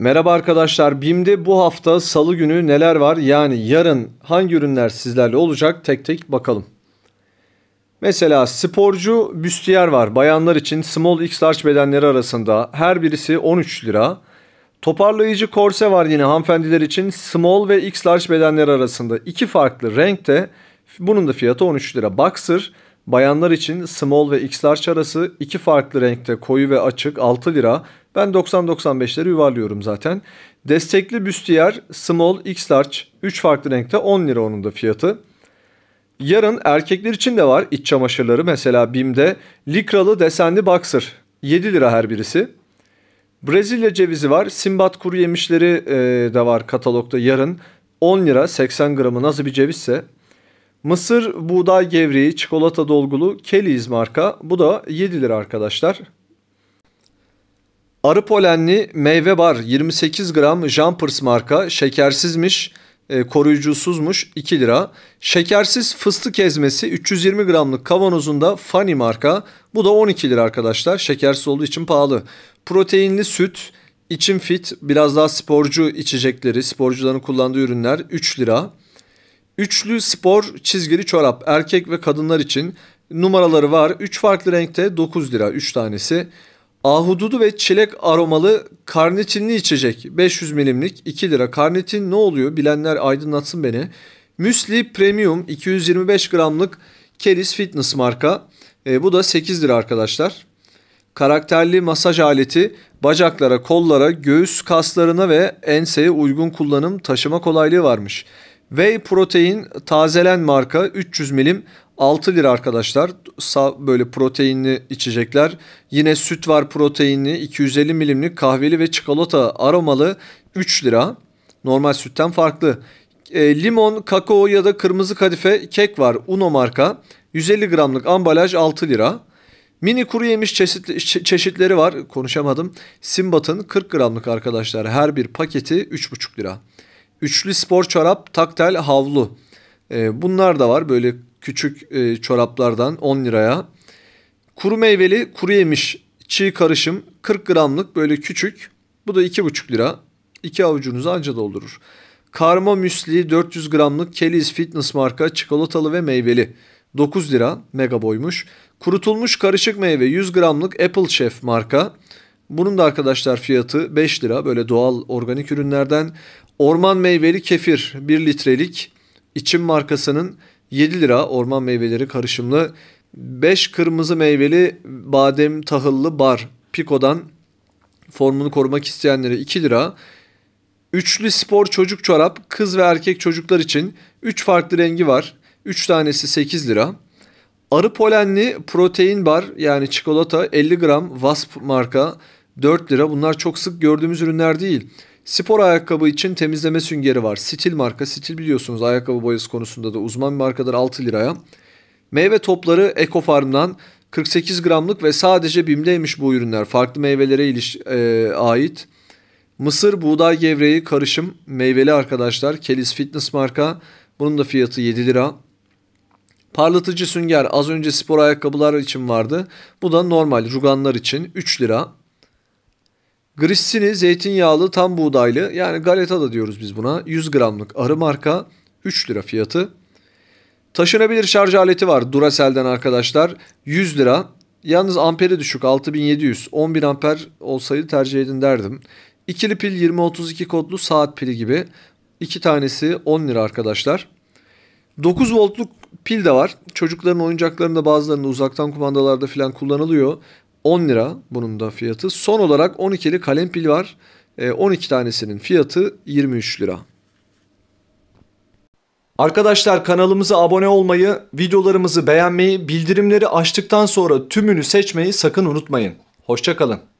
Merhaba arkadaşlar. BİM'de bu hafta salı günü neler var? Yani yarın hangi ürünler sizlerle olacak? Tek tek bakalım. Mesela sporcu büstiyer var. Bayanlar için small x large bedenleri arasında her birisi 13 lira. Toparlayıcı korse var yine hanımefendiler için small ve x large bedenleri arasında iki farklı renkte. Bunun da fiyatı 13 lira. Boxer Bayanlar için small ve x large arası iki farklı renkte koyu ve açık 6 lira. Ben 90-95'leri yuvarlıyorum zaten. Destekli büstiyer small x large 3 farklı renkte 10 lira onun da fiyatı. Yarın erkekler için de var iç çamaşırları. Mesela BİM'de likralı desenli boxer 7 lira her birisi. Brezilya cevizi var. Simbat kuru yemişleri de var katalogda yarın. 10 lira 80 gramı nasıl bir cevizse Mısır buğday gevreği çikolata dolgulu Kelly's marka. Bu da 7 lira arkadaşlar. Arı polenli meyve bar 28 gram Jumpers marka şekersizmiş e, koruyucusuzmuş 2 lira. Şekersiz fıstık ezmesi 320 gramlık kavanozunda Fanny marka. Bu da 12 lira arkadaşlar. Şekersiz olduğu için pahalı. Proteinli süt, için fit, biraz daha sporcu içecekleri, sporcuların kullandığı ürünler 3 lira. Üçlü spor çizgili çorap erkek ve kadınlar için numaraları var. 3 farklı renkte 9 lira 3 tanesi. Ahududu ve çilek aromalı karnitinli içecek 500 milimlik 2 lira. Karnitin ne oluyor bilenler aydınlatsın beni. Müsli Premium 225 gramlık Keris Fitness marka. E, bu da 8 lira arkadaşlar. Karakterli masaj aleti bacaklara, kollara, göğüs kaslarına ve enseye uygun kullanım taşıma kolaylığı varmış. Whey protein tazelen marka 300 milim 6 lira arkadaşlar. böyle proteinli içecekler. Yine süt var proteinli 250 milimlik kahveli ve çikolata aromalı 3 lira. Normal sütten farklı. E, limon, kakao ya da kırmızı kadife kek var Uno marka. 150 gramlık ambalaj 6 lira. Mini kuru yemiş çeşitli, çeşitleri var. Konuşamadım. Simbat'ın 40 gramlık arkadaşlar her bir paketi 3,5 lira. Üçlü spor çorap, taktel, havlu. E, bunlar da var böyle küçük e, çoraplardan 10 liraya. Kuru meyveli, kuru yemiş, çiğ karışım 40 gramlık böyle küçük. Bu da 2,5 lira. İki avucunuzu anca doldurur. Karma müsli 400 gramlık Kelly's Fitness marka çikolatalı ve meyveli. 9 lira mega boymuş. Kurutulmuş karışık meyve 100 gramlık Apple Chef marka. Bunun da arkadaşlar fiyatı 5 lira böyle doğal organik ürünlerden. Orman meyveli kefir 1 litrelik içim markasının 7 lira orman meyveleri karışımlı. 5 kırmızı meyveli badem tahıllı bar Pico'dan formunu korumak isteyenlere 2 lira. Üçlü spor çocuk çorap kız ve erkek çocuklar için 3 farklı rengi var. 3 tanesi 8 lira. Arı polenli protein bar yani çikolata 50 gram Wasp marka 4 lira. Bunlar çok sık gördüğümüz ürünler değil. Spor ayakkabı için temizleme süngeri var. Stil marka. Stil biliyorsunuz ayakkabı boyası konusunda da uzman bir markadır 6 liraya. Meyve topları Ecofarm'dan 48 gramlık ve sadece BİM'deymiş bu ürünler. Farklı meyvelere iliş, e, ait. Mısır buğday gevreği karışım meyveli arkadaşlar. Kelis Fitness marka. Bunun da fiyatı 7 lira. Parlatıcı sünger az önce spor ayakkabılar için vardı. Bu da normal ruganlar için 3 lira. Grissini zeytinyağlı tam buğdaylı yani galeta da diyoruz biz buna 100 gramlık arı marka 3 lira fiyatı. Taşınabilir şarj aleti var Duracell'den arkadaşlar 100 lira. Yalnız amperi düşük 6700 10.000 amper olsaydı tercih edin derdim. İkili pil 2032 kodlu saat pili gibi. iki tanesi 10 lira arkadaşlar. 9 voltluk pil de var. Çocukların oyuncaklarında bazılarında uzaktan kumandalarda falan kullanılıyor. 10 lira bunun da fiyatı. Son olarak 12'li kalem pil var. 12 e, tanesinin fiyatı 23 lira. Arkadaşlar kanalımıza abone olmayı, videolarımızı beğenmeyi, bildirimleri açtıktan sonra tümünü seçmeyi sakın unutmayın. Hoşçakalın.